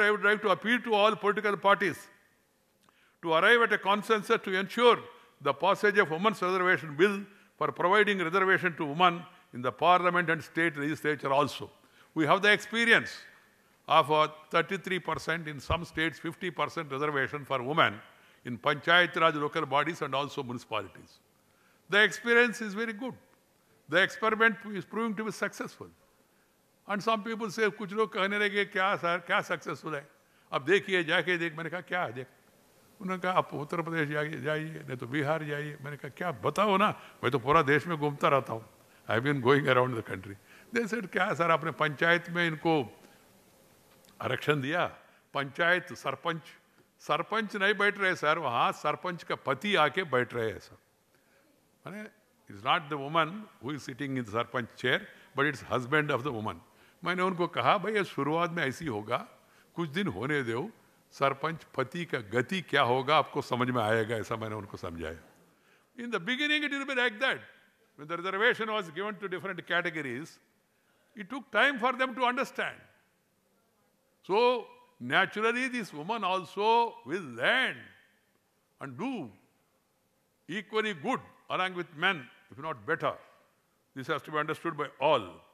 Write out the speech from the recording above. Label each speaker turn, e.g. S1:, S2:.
S1: here I would like to appeal to all political parties to arrive at a consensus to ensure the passage of Women's Reservation Bill for providing reservation to women in the parliament and state legislature also. We have the experience of 33% uh, in some states, 50% reservation for women in Panchayat Raj local bodies and also municipalities. The experience is very good. The experiment is proving to be successful. And some people से कुछ लोग कहने लगे क्या sir क्या successful है अब देखिए जाके देख मैंने कहा क्या है देख उन्होंने कहा आप उत्तर प्रदेश जाइए जाइए नहीं तो बिहार जाइए मैंने कहा क्या बताओ ना मैं तो पूरा देश में घूमता रहता हूँ I been going around the country they said क्या सर आपने पंचायत में इनको आरक्षण दिया पंचायत सरपंच सरपंच नहीं बैठ रहे सर वहाँ सरपंच का पति आके बैठ रहे हैं सर मैंने is not the woman who is sitting in sarpanch chair but it's husband of the woman मैंने उनको कहा भाई शुरुआत में ऐसी होगा कुछ दिन होने दो सरपंच पति का गति क्या होगा आपको समझ में आएगा ऐसा मैंने उनको समझाया in the beginning it be like that the reservation was given to different categories it took time for them to understand so naturally this woman also will land and do equally good along with man if not better this has to be understood by all